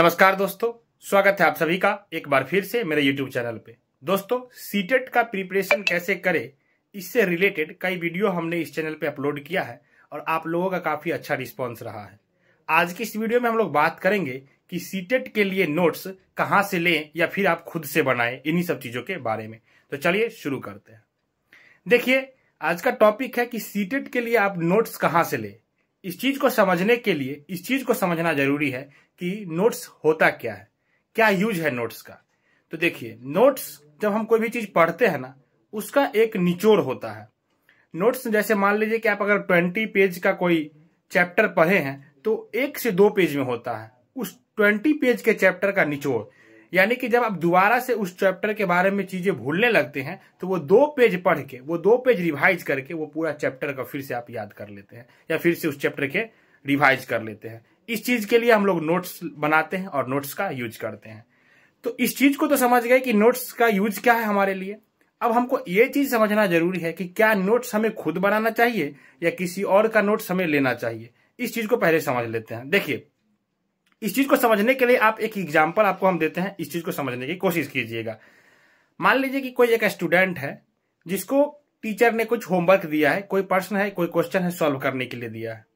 नमस्कार दोस्तों स्वागत है आप सभी का एक बार फिर से मेरे यूट्यूब चैनल पे दोस्तों सीटेट e का प्रिपरेशन कैसे करें इससे रिलेटेड कई वीडियो हमने इस चैनल पे अपलोड किया है और आप लोगों का काफी अच्छा रिस्पांस रहा है आज की इस वीडियो में हम लोग बात करेंगे कि सीटेट e के लिए नोट्स कहाँ से लें या फिर आप खुद से बनाए इन्हीं सब चीजों के बारे में तो चलिए शुरू करते हैं देखिए आज का टॉपिक है कि सीटेट e के लिए आप नोट्स कहाँ से लें इस चीज को समझने के लिए इस चीज को समझना जरूरी है कि नोट्स होता क्या है क्या यूज है नोट्स का तो देखिए नोट्स जब हम कोई भी चीज पढ़ते हैं ना उसका एक निचोड़ होता है नोट्स जैसे मान लीजिए कि आप अगर ट्वेंटी पेज का कोई चैप्टर पढ़े हैं तो एक से दो पेज में होता है उस ट्वेंटी पेज के चैप्टर का निचोड़ यानी कि जब आप दोबारा से उस चैप्टर के बारे में चीजें भूलने लगते हैं तो वो दो पेज पढ़ के वो दो पेज रिवाइज करके वो पूरा चैप्टर का फिर से आप याद कर लेते हैं या फिर से उस चैप्टर के रिवाइज कर लेते हैं इस चीज के लिए हम लोग नोट्स बनाते हैं और नोट्स का यूज करते हैं तो इस चीज को तो समझ गए कि नोट्स का यूज क्या है हमारे लिए अब हमको ये चीज समझना जरूरी है कि क्या नोट्स हमें खुद बनाना चाहिए या किसी और का नोट्स हमें लेना चाहिए इस चीज को पहले समझ लेते हैं देखिए इस चीज को समझने के लिए आप एक एग्जाम्पल आपको हम देते हैं इस चीज को समझने की कोशिश कीजिएगा मान लीजिए कि कोई एक स्टूडेंट है जिसको टीचर ने कुछ होमवर्क दिया है कोई प्रश्न है कोई क्वेश्चन है सॉल्व करने के लिए दिया है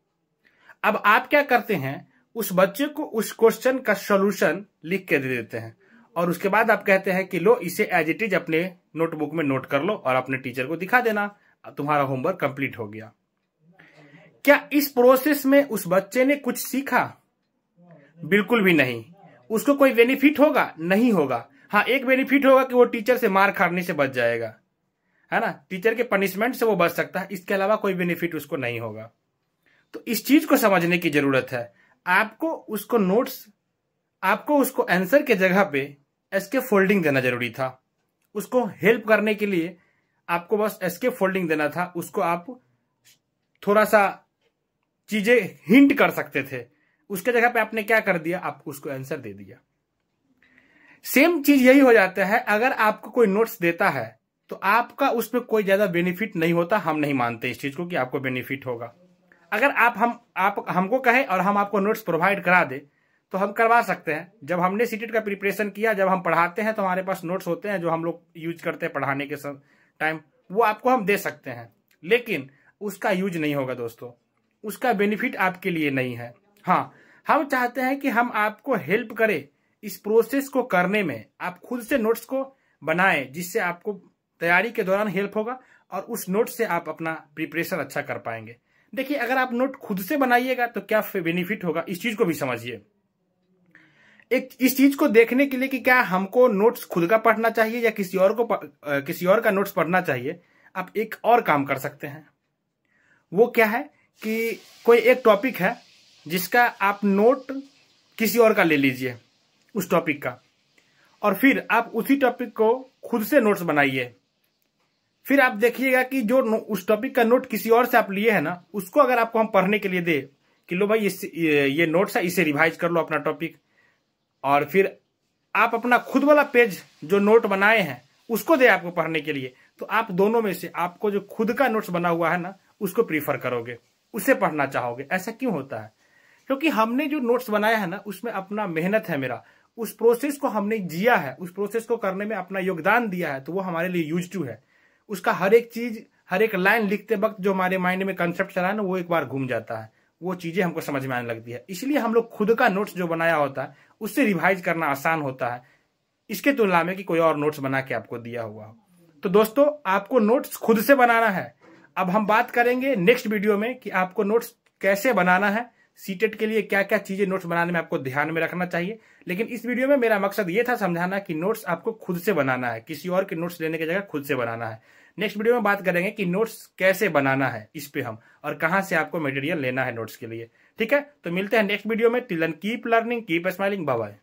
अब आप क्या करते हैं उस बच्चे को उस क्वेश्चन का सोल्यूशन लिख के दे देते हैं और उसके बाद आप कहते हैं कि लो इसे एज इट इज अपने नोटबुक में नोट कर लो और अपने टीचर को दिखा देना तुम्हारा होमवर्क कंप्लीट हो गया क्या इस प्रोसेस में उस बच्चे ने कुछ सीखा बिल्कुल भी नहीं उसको कोई बेनिफिट होगा नहीं होगा हाँ एक बेनिफिट होगा कि वो टीचर से मार खाने से बच जाएगा है ना टीचर के पनिशमेंट से वो बच सकता है इसके अलावा कोई बेनिफिट उसको नहीं होगा तो इस चीज को समझने की जरूरत है आपको उसको नोट्स आपको उसको आंसर के जगह पे एसके फोल्डिंग देना जरूरी था उसको हेल्प करने के लिए आपको बस एसके फोल्डिंग देना था उसको आप थोड़ा सा चीजें हिंट कर सकते थे उसके जगह पे आपने क्या कर दिया आप उसको आंसर दे दिया सेम चीज यही हो जाता है अगर आपको कोई नोट्स देता है तो आपका उसमें कोई ज्यादा बेनिफिट नहीं होता हम नहीं मानते इस चीज को कि आपको बेनिफिट होगा अगर आप हम आप हमको कहें और हम आपको नोट्स प्रोवाइड करा दें तो हम करवा सकते हैं जब हमने सीटेट e का प्रिपरेशन किया जब हम पढ़ाते हैं तो हमारे पास नोट्स होते हैं जो हम लोग यूज करते हैं पढ़ाने के टाइम वो आपको हम दे सकते हैं लेकिन उसका यूज नहीं होगा दोस्तों उसका बेनिफिट आपके लिए नहीं है हाँ हम चाहते हैं कि हम आपको हेल्प करें इस प्रोसेस को करने में आप खुद से नोट्स को बनाएं जिससे आपको तैयारी के दौरान हेल्प होगा और उस नोट से आप अपना प्रिपरेशन अच्छा कर पाएंगे देखिए अगर आप नोट खुद से बनाइएगा तो क्या बेनिफिट होगा इस चीज को भी समझिए एक इस चीज को देखने के लिए कि क्या हमको नोट्स खुद का पढ़ना चाहिए या किसी और को किसी और का नोट्स पढ़ना चाहिए आप एक और काम कर सकते हैं वो क्या है कि कोई एक टॉपिक है जिसका आप नोट किसी और का ले लीजिए उस टॉपिक का और फिर आप उसी टॉपिक को खुद से नोट्स बनाइए फिर आप देखिएगा कि जो उस टॉपिक का नोट किसी और से आप लिए है ना उसको अगर आपको हम पढ़ने के लिए दे कि लो भाई ये ये नोट्स है इसे रिवाइज कर लो अपना टॉपिक और फिर आप अपना खुद वाला पेज जो नोट बनाए हैं उसको दे आपको पढ़ने के लिए तो आप दोनों में से आपको जो खुद का नोट्स बना हुआ है ना उसको प्रीफर करोगे उसे पढ़ना चाहोगे ऐसा क्यों होता है क्योंकि हमने जो नोट्स बनाया है ना उसमें अपना मेहनत है मेरा उस प्रोसेस को हमने जिया है उस प्रोसेस को करने में अपना योगदान दिया है तो वो हमारे लिए यूज टू है उसका हर एक चीज हर एक लाइन लिखते वक्त जो हमारे माइंड में कंसेप्ट चला है ना वो एक बार घूम जाता है वो चीजें हमको समझ में आने लगती है इसलिए हम लोग खुद का नोट्स जो बनाया होता है उससे रिवाइज करना आसान होता है इसके तुलना में कि कोई और नोट्स बना के आपको दिया हुआ हो तो दोस्तों आपको नोट्स खुद से बनाना है अब हम बात करेंगे नेक्स्ट वीडियो में कि आपको नोट्स कैसे बनाना है सीटेट e के लिए क्या क्या चीजें नोट्स बनाने में आपको ध्यान में रखना चाहिए लेकिन इस वीडियो में मेरा मकसद ये था समझाना कि नोट्स आपको खुद से बनाना है किसी और के नोट्स लेने की जगह खुद से बनाना है नेक्स्ट वीडियो में बात करेंगे कि नोट्स कैसे बनाना है इस पे हम और कहाँ से आपको मटेरियल लेना है नोट्स के लिए ठीक है तो मिलते हैं नेक्स्ट वीडियो में till then keep learning keep smiling bye